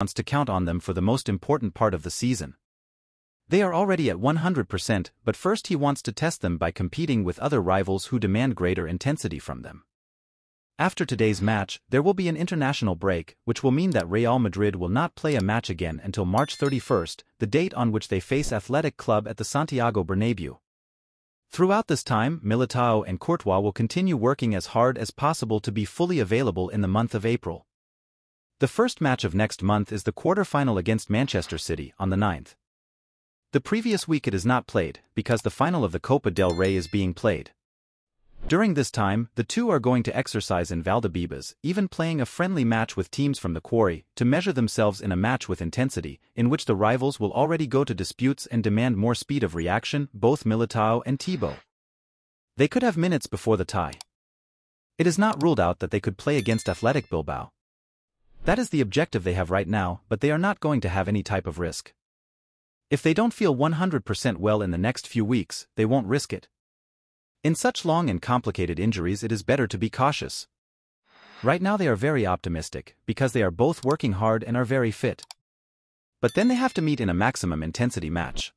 wants to count on them for the most important part of the season. They are already at 100%, but first he wants to test them by competing with other rivals who demand greater intensity from them. After today's match, there will be an international break, which will mean that Real Madrid will not play a match again until March 31st, the date on which they face Athletic Club at the Santiago Bernabeu. Throughout this time, Militao and Courtois will continue working as hard as possible to be fully available in the month of April. The first match of next month is the quarter-final against Manchester City on the 9th. The previous week it is not played, because the final of the Copa del Rey is being played. During this time, the two are going to exercise in Valdebebas, even playing a friendly match with teams from the quarry, to measure themselves in a match with intensity, in which the rivals will already go to disputes and demand more speed of reaction, both Militao and Tebo. They could have minutes before the tie. It is not ruled out that they could play against Athletic Bilbao, that is the objective they have right now, but they are not going to have any type of risk. If they don't feel 100% well in the next few weeks, they won't risk it. In such long and complicated injuries it is better to be cautious. Right now they are very optimistic, because they are both working hard and are very fit. But then they have to meet in a maximum intensity match.